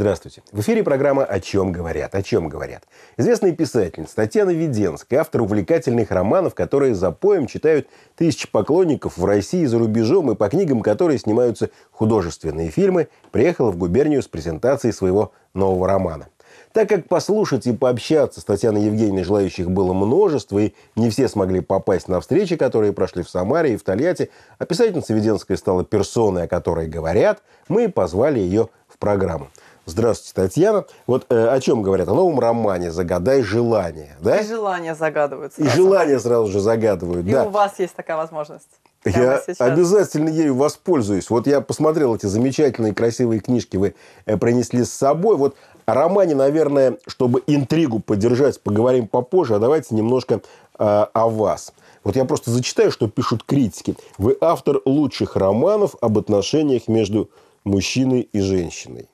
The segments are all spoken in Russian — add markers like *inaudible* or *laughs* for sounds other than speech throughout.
Здравствуйте. В эфире программа «О чем говорят?» О чем говорят? Известная писательница Татьяна Веденская, автор увлекательных романов, которые за поем читают тысячи поклонников в России и за рубежом, и по книгам которые снимаются художественные фильмы, приехала в губернию с презентацией своего нового романа. Так как послушать и пообщаться с Татьяной Евгеньевной желающих было множество, и не все смогли попасть на встречи, которые прошли в Самаре и в Тольятти, а писательница Веденская стала персоной, о которой говорят, мы позвали ее в программу. Здравствуйте, Татьяна. Вот э, о чем говорят? О новом романе «Загадай желание». Да? И желание загадывают сразу. И желание сразу же загадывают, И да. у вас есть такая возможность. я обязательно ею воспользуюсь. Вот я посмотрел эти замечательные, красивые книжки, вы э, принесли с собой. Вот о романе, наверное, чтобы интригу поддержать, поговорим попозже, а давайте немножко э, о вас. Вот я просто зачитаю, что пишут критики. Вы автор лучших романов об отношениях между мужчиной и женщиной.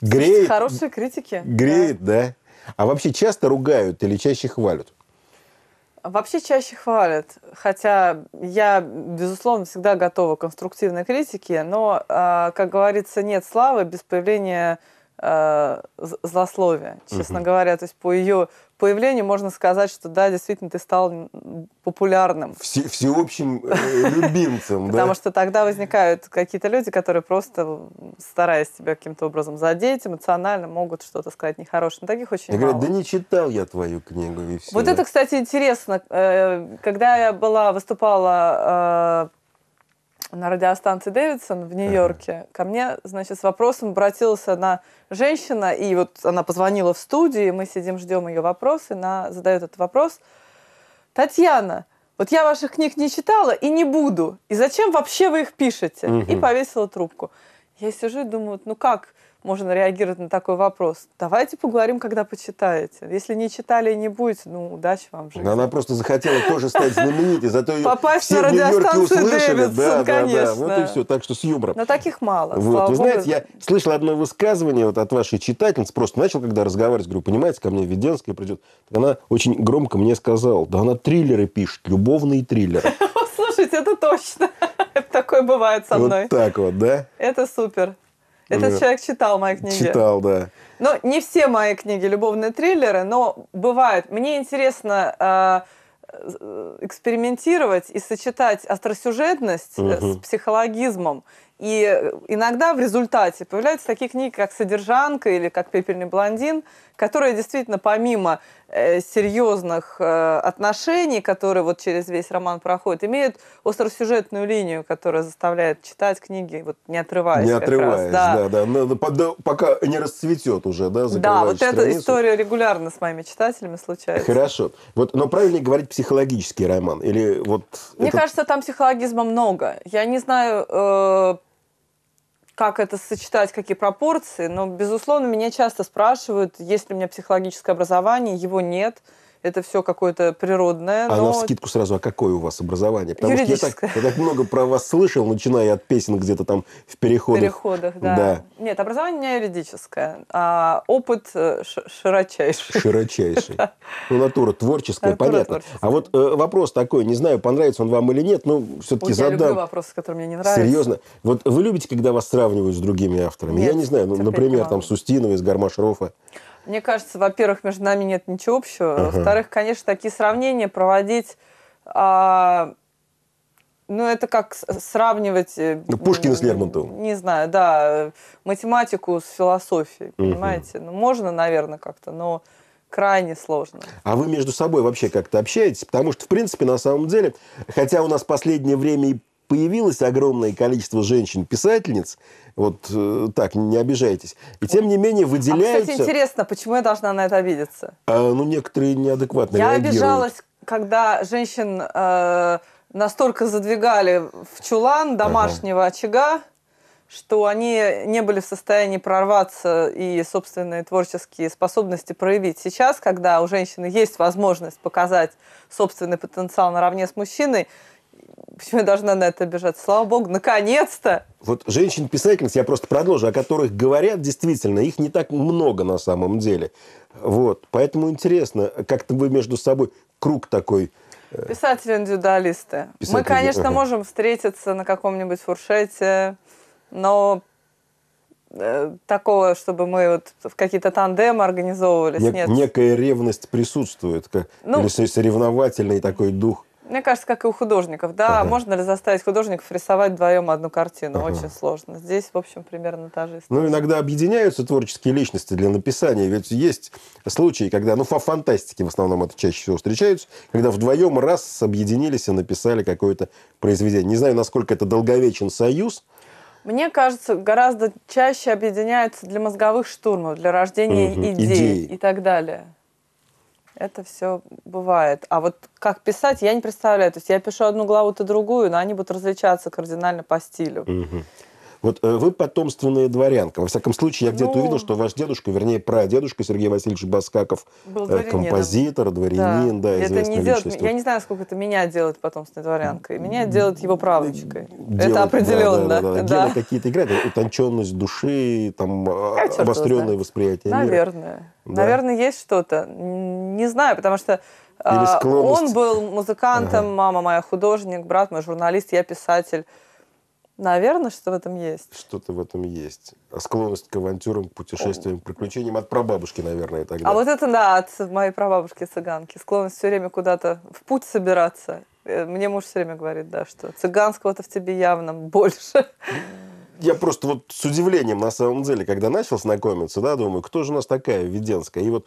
Греет. Хорошие критики. Греет, да. да. А вообще часто ругают или чаще хвалят? Вообще чаще хвалят, хотя я, безусловно, всегда готова к конструктивной критике, но, а, как говорится, нет славы без появления Э, злословия, честно угу. говоря. То есть по ее появлению можно сказать, что да, действительно, ты стал популярным. Все, всеобщим э, любимцем, да? Потому что тогда возникают какие-то люди, которые просто, стараясь тебя каким-то образом задеть, эмоционально могут что-то сказать нехорошее. таких очень мало. да не читал я твою книгу, и все. Вот это, кстати, интересно. Э, когда я была, выступала на радиостанции Дэвидсон в Нью-Йорке. Ага. Ко мне, значит, с вопросом обратилась одна женщина, и вот она позвонила в студию, и мы сидим, ждем ее вопрос, и она задает этот вопрос. Татьяна, вот я ваших книг не читала и не буду. И зачем вообще вы их пишете? Угу. И повесила трубку. Я сижу и думаю, ну как? можно реагировать на такой вопрос. Давайте поговорим, когда почитаете. Если не читали и не будете, ну, удачи вам же. Да, она просто захотела тоже стать знаменитой, зато ее Попасть все на радиостанцию Дэвидсон, да, конечно. Да, да. Вот и все. Так что с юмором. Но таких мало. Вот. Вы знаете, Богу. я слышал одно высказывание вот от вашей читательницы, просто начал когда разговаривать, говорю, понимаете, ко мне Веденская придет. Она очень громко мне сказала, да она триллеры пишет, любовные триллеры. *laughs* Слушайте, это точно. *laughs* Такое бывает со мной. Вот так вот, да? Это супер. Этот э, человек читал мои книги. Читал, да. Ну, не все мои книги любовные триллеры, но бывают. Мне интересно э, э, экспериментировать и сочетать остросюжетность угу. с психологизмом. И иногда в результате появляются такие книги, как «Содержанка» или как «Пепельный блондин», которые действительно помимо э, серьезных э, отношений, которые вот через весь роман проходят, имеют остросюжетную линию, которая заставляет читать книги, вот не отрываясь. Не отрываясь, раз, да. да, да. Надо, э, пока не расцветет уже, да, Да, вот страницу. эта история регулярно с моими читателями случается. Хорошо. Вот, но правильнее говорить психологический роман или вот... Мне этот... кажется, там психологизма много. Я не знаю, э как это сочетать, какие пропорции, но, безусловно, меня часто спрашивают, есть ли у меня психологическое образование, его нет – это все какое-то природное. А но... на скидку сразу, а какое у вас образование? Потому что я так, я так много про вас слышал, начиная от песен где-то там в переходах. В переходах, да. да. Нет, образование не юридическое, а опыт э, широчайший. Широчайший. *laughs* Ну, натура творческая, понятно. А вот э, вопрос такой, не знаю, понравится он вам или нет, но все-таки задам. Я люблю вопросы, которые мне не нравятся. Серьезно. Вот вы любите, когда вас сравнивают с другими авторами? я не знаю, ну, например, там с Устиновой, с Гармашрофа. Мне кажется, во-первых, между нами нет ничего общего. Uh-huh. Во-вторых, конечно, такие сравнения проводить... А, ну, это как сравнивать... Э, ну, Пушкина с Лермонтовым. Не знаю, да, математику с философией, понимаете? Uh-huh. Ну, можно, наверное, как-то, но крайне сложно. А вы между собой вообще как-то общаетесь? Потому что, в принципе, на самом деле, хотя у нас последнее время и появилось огромное количество женщин-писательниц, вот э, так, не обижайтесь. И тем не менее выделяются. А, кстати, интересно, почему я должна на это обидеться? А, ну, некоторые неадекватно Я реагируют. обижалась, когда женщин э, настолько задвигали в чулан домашнего ага. очага, что они не были в состоянии прорваться и собственные творческие способности проявить. Сейчас, когда у женщины есть возможность показать собственный потенциал наравне с мужчиной, Почему я должна на это обижаться? Слава богу, наконец-то! Вот женщин-писательниц, я просто продолжу, о которых говорят действительно, их не так много на самом деле. Вот. Поэтому интересно, как-то вы между собой круг такой Писатели-индивидуалисты. Э, писатели... Мы, конечно, ага. можем встретиться на каком-нибудь фуршете, но э, такого, чтобы мы вот в какие-то тандемы организовывались, Нек- нет. Некая ревность присутствует, как, ну, или соревновательный такой дух. Мне кажется, как и у художников, да, ага. можно ли заставить художников рисовать вдвоем одну картину? Ага. Очень сложно. Здесь, в общем, примерно та же история. Ну, иногда объединяются творческие личности для написания, ведь есть случаи, когда, ну, по фантастике в основном это чаще всего встречаются, когда вдвоем раз объединились и написали какое-то произведение. Не знаю, насколько это долговечен союз, мне кажется, гораздо чаще объединяются для мозговых штурмов, для рождения угу, идей, идей и так далее. Это все бывает. А вот как писать, я не представляю. То есть я пишу одну главу, то другую, но они будут различаться кардинально по стилю. Угу. Вот э, вы потомственная дворянка. Во всяком случае, я где-то ну... увидел, что ваш дедушка, вернее, прадедушка Сергей Васильевич Баскаков, Был э, композитор, дворянин, да, да это не делает... Я не знаю, сколько это меня делает потомственной дворянкой. Меня делает его правнучкой. Делает, это определенно. Да, да, да, да. Гены какие-то играют. Э, утонченность души, там, я а, обостренное восприятие Наверное. Мира. Да. Наверное, есть что-то. Не знаю, потому что а, он был музыкантом, ага. мама моя художник, брат мой журналист, я писатель. Наверное, что в этом есть. Что-то в этом есть. А склонность к авантюрам, путешествиям, приключениям от прабабушки, наверное, тогда. А вот это, да, от моей прабабушки цыганки. Склонность все время куда-то в путь собираться. Э, мне муж все время говорит, да, что цыганского-то в тебе явно больше. Я просто вот с удивлением, на самом деле, когда начал знакомиться, да, думаю, кто же у нас такая Веденская? И вот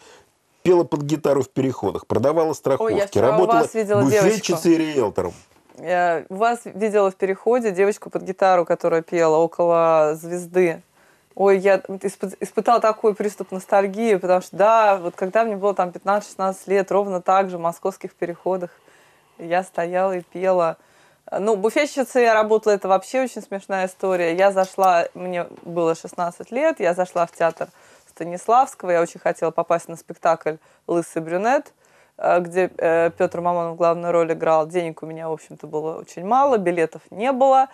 пела под гитару в переходах, продавала страховки, Ой, я работала буфетчицей и риэлтором. Я э, вас видела в переходе девочку под гитару, которая пела около звезды. Ой, я испытала такой приступ ностальгии, потому что, да, вот когда мне было там 15-16 лет, ровно так же в московских переходах я стояла и пела. Ну, буфетчицей я работала, это вообще очень смешная история. Я зашла, мне было 16 лет, я зашла в театр Станиславского, я очень хотела попасть на спектакль «Лысый брюнет», Э, где э, Петр Мамонов главную роль играл. Денег у меня, в общем-то, было очень мало, билетов не было.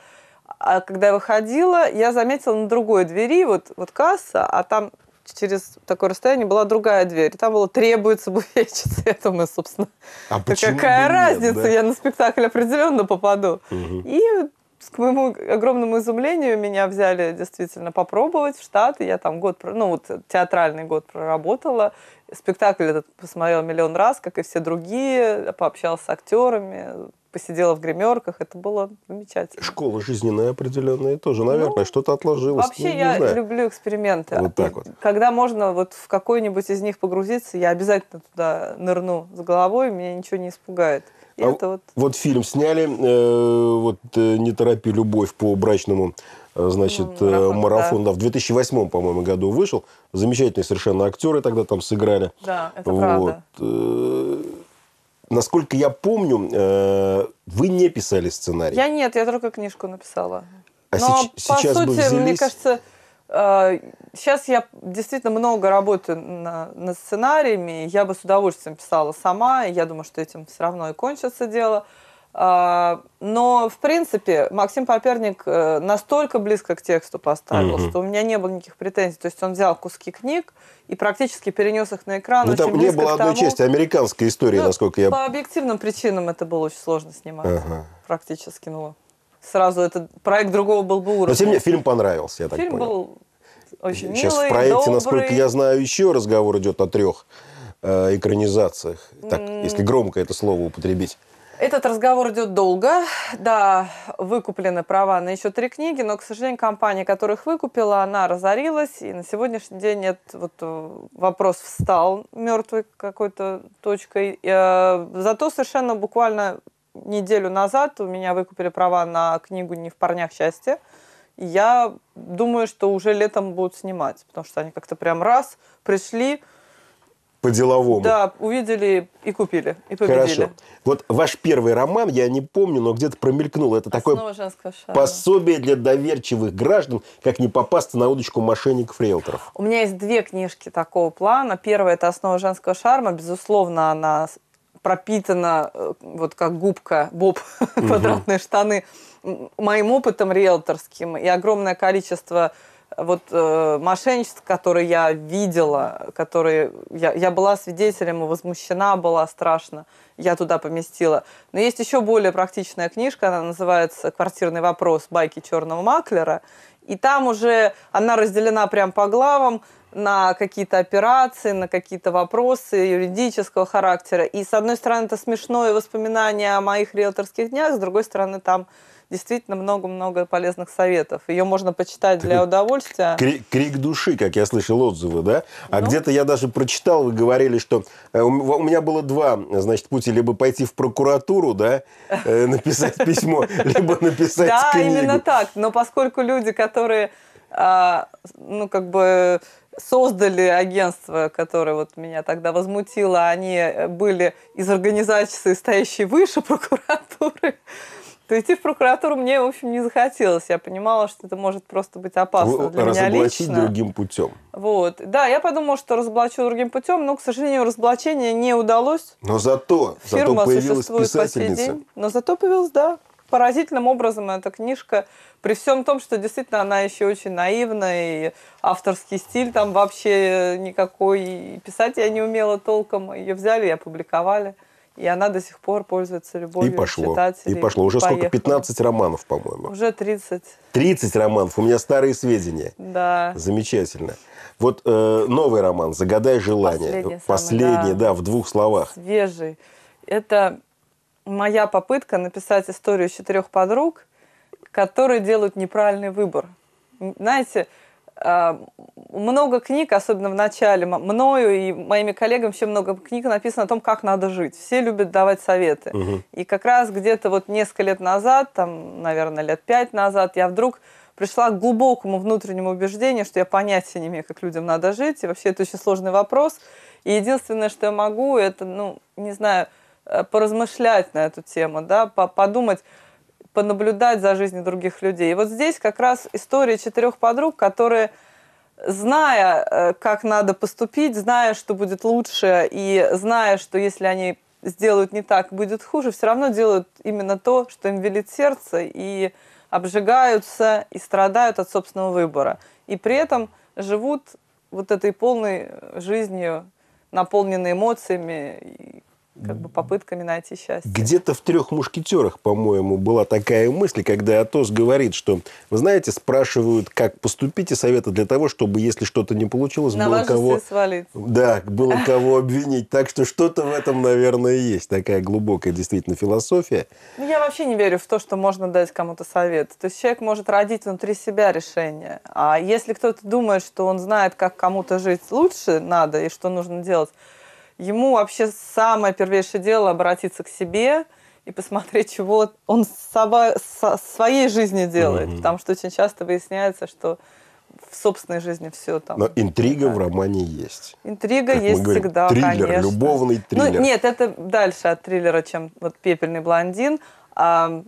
А когда я выходила, я заметила на другой двери, вот, вот касса, а там через такое расстояние была другая дверь. там было «требуется буфетчица». это мы, собственно, а *laughs* какая разница, нет, да? я на спектакль определенно попаду. Угу. И к моему огромному изумлению меня взяли действительно попробовать в Штаты. Я там год, ну вот театральный год проработала. Спектакль этот посмотрела миллион раз, как и все другие. Пообщалась с актерами, посидела в гримерках. Это было замечательно. Школа жизненная определенная тоже, наверное, ну, что-то отложилось. Вообще ну, я знаю. люблю эксперименты. Вот так вот. Когда можно вот в какой-нибудь из них погрузиться, я обязательно туда нырну с головой, меня ничего не испугает. А это вот... вот фильм сняли, э, вот э, «Не торопи любовь» по брачному э, значит, марафон, э, марафон да. да, в 2008, по-моему, году вышел. Замечательные совершенно актеры тогда там сыграли. Да, это вот. правда. Насколько я помню, вы не писали сценарий. Я нет, я только книжку написала. А Но, сейчас по сути, бы взялись... мне кажется, Сейчас э, я действительно много работаю на, над сценариями, я бы с удовольствием писала сама, я думаю, что этим все равно и кончится дело. Э, но, в принципе, Максим Поперник э, настолько близко к тексту поставил, угу. что у меня не было никаких претензий. То есть он взял куски книг и практически перенес их на экран. Ну, там не было одной части американской истории, ну, насколько я... По объективным причинам это было очень сложно снимать. Ага. Практически, ну, сразу этот проект другого был бы уровня. Но тем не фильм понравился, я так фильм понял. был очень Сейчас милый, в проекте, добрый. насколько я знаю, еще разговор идет о трех э, экранизациях. Так, mm. если громко это слово употребить. Этот разговор идет долго. Да, выкуплены права на еще три книги, но, к сожалению, компания, которая их выкупила, она разорилась, и на сегодняшний день этот вот э, вопрос встал мертвой какой-то точкой. Э, зато совершенно буквально неделю назад у меня выкупили права на книгу «Не в парнях счастье». И я думаю, что уже летом будут снимать, потому что они как-то прям раз пришли, по-деловому. Да, увидели и купили, и победили. Хорошо. Вот ваш первый роман, я не помню, но где-то промелькнул. Это Основа такое пособие для доверчивых граждан, как не попасться на удочку мошенников-риэлторов. У меня есть две книжки такого плана. Первая – это «Основа женского шарма». Безусловно, она пропитана, э, вот как губка Боб, угу. *laughs* квадратные штаны, моим опытом риэлторским и огромное количество э, вот э, мошенничеств, которые я видела, которые я, я была свидетелем и возмущена была страшно, я туда поместила. Но есть еще более практичная книжка, она называется «Квартирный вопрос. Байки черного маклера». И там уже она разделена прям по главам на какие-то операции, на какие-то вопросы юридического характера. И с одной стороны, это смешное воспоминание о моих риэлторских днях, с другой стороны, там действительно много-много полезных советов. Ее можно почитать для удовольствия. Крик, крик души, как я слышал отзывы, да? А ну. где-то я даже прочитал, вы говорили, что э, у меня было два, значит, пути, либо пойти в прокуратуру, да, э, *laughs* написать письмо, *laughs* либо написать Да, именно так. Но поскольку люди, которые, а, ну, как бы создали агентство, которое вот меня тогда возмутило, они э, были из организации, стоящей выше *laughs* прокуратуры, то идти в прокуратуру мне, в общем, не захотелось. Я понимала, что это может просто быть опасно для меня лично. Разоблачить другим путем. Вот. Да, я подумала, что разоблачу другим путем, но, к сожалению, разоблачение не удалось. Но зато, Фирма зато появилась писательница. По сей Но зато появилась, да. Поразительным образом эта книжка, при всем том, что действительно она еще очень наивная и авторский стиль там вообще никакой, и писать я не умела толком, ее взяли и опубликовали. И она до сих пор пользуется любовью и пошло, читателей. И пошло. Уже Поехали. сколько? 15 романов, по-моему. Уже 30. 30 романов. У меня старые сведения. Да. Замечательно. Вот э, новый роман «Загадай желание». Последний, Последний самый, да. да, в двух словах. Свежий. Это моя попытка написать историю четырех подруг, которые делают неправильный выбор. Знаете, Э, много книг, особенно в начале, мною и моими коллегами еще много книг написано о том, как надо жить. Все любят давать советы. Угу. И как раз где-то вот несколько лет назад, там, наверное, лет пять назад, я вдруг пришла к глубокому внутреннему убеждению, что я понятия не имею, как людям надо жить, и вообще это очень сложный вопрос. И единственное, что я могу, это, ну, не знаю, э, поразмышлять на эту тему, да, подумать, понаблюдать за жизнью других людей. И вот здесь как раз история четырех подруг, которые, зная, э, как надо поступить, зная, что будет лучше, и зная, что если они сделают не так, будет хуже, все равно делают именно то, что им велит сердце, и обжигаются и страдают от собственного выбора. И при этом живут вот этой полной жизнью, наполненной эмоциями, как бы попытками найти счастье. Где-то в «Трех мушкетерах», по-моему, была такая мысль, когда Атос говорит, что, вы знаете, спрашивают, как поступить, и советы для того, чтобы, если что-то не получилось, На было кого... Свалить. Да, было кого обвинить. Так что что-то в этом, наверное, есть. Такая глубокая действительно философия. Ну, я вообще не верю в то, что можно дать кому-то совет. То есть человек может родить внутри себя решение. А если кто-то думает, что он знает, как кому-то жить лучше надо и что нужно делать, Ему вообще самое первейшее дело обратиться к себе и посмотреть, чего он со своей жизни делает. Mm-hmm. Потому что очень часто выясняется, что в собственной жизни все там. Но интрига да. в романе есть. Интрига как есть говорим, всегда, триллер, конечно. любовный ну, триллер. Ну, нет, это дальше от триллера, чем вот «Пепельный блондин». А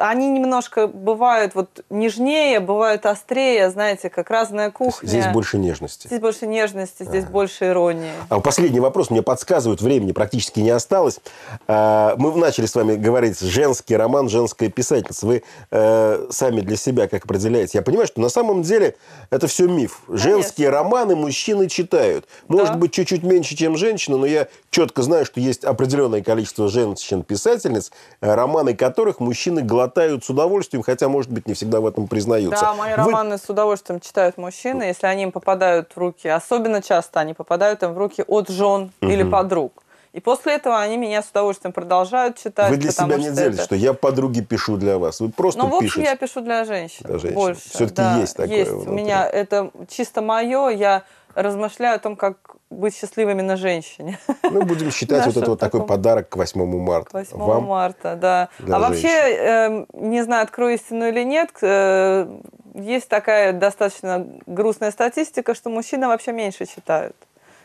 они немножко бывают вот нежнее, бывают острее, знаете, как разная кухня. Здесь больше нежности. Здесь больше нежности, здесь ага. больше иронии. А последний вопрос мне подсказывают, времени практически не осталось. А, мы начали с вами говорить женский роман, женская писательница. Вы э, сами для себя как определяете? Я понимаю, что на самом деле это все миф. Женские романы мужчины читают. Может да. быть, чуть-чуть меньше, чем женщины, но я четко знаю, что есть определенное количество женщин-писательниц, э, романы которых которых мужчины глотают с удовольствием, хотя, может быть, не всегда в этом признаются. Да, мои Вы... романы с удовольствием читают мужчины, если они им попадают в руки. Особенно часто они попадают им в руки от жен угу. или подруг. И после этого они меня с удовольствием продолжают читать. Вы для себя не делите, это... что я подруги пишу для вас. Вы просто пишете. Ну, в общем, пишете... я пишу для женщин. Для женщин. Больше. Все-таки да, есть такое. Есть. У меня это чисто мое. Я размышляю о том, как быть счастливыми на женщине. Ну, будем считать вот это вот такой подарок к 8 марта. К 8 марта, да. А вообще, эм, не знаю, открою истину или нет, э, есть такая достаточно грустная статистика, что мужчины вообще меньше читают.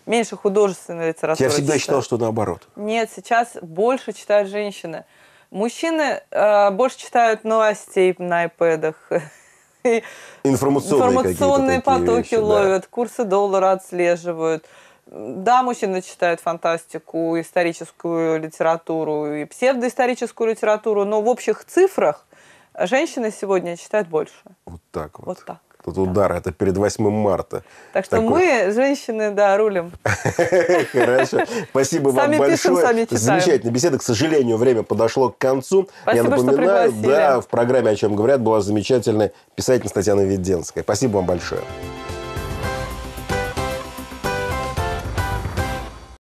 Меньше художественной литературы. Я всегда читают. считал, что наоборот. Нет, сейчас больше читают женщины. Мужчины э, больше читают новостей на айпэдах *laughs* *laughs* Информационные, информационные потоки вещи, ловят, да. курсы доллара отслеживают. Да, мужчины читают фантастику, историческую литературу и псевдоисторическую литературу, но в общих цифрах женщины сегодня читают больше. Вот так вот. Вот так. Тут удар, это перед 8 марта. Так что Такой... мы, женщины, да, рулим. *laughs* Хорошо. Спасибо вам большое. Замечательная беседа. К сожалению, время подошло к концу. Я напоминаю, да, в программе «О чем говорят» была замечательная писательница Татьяна Веденская. Спасибо вам большое.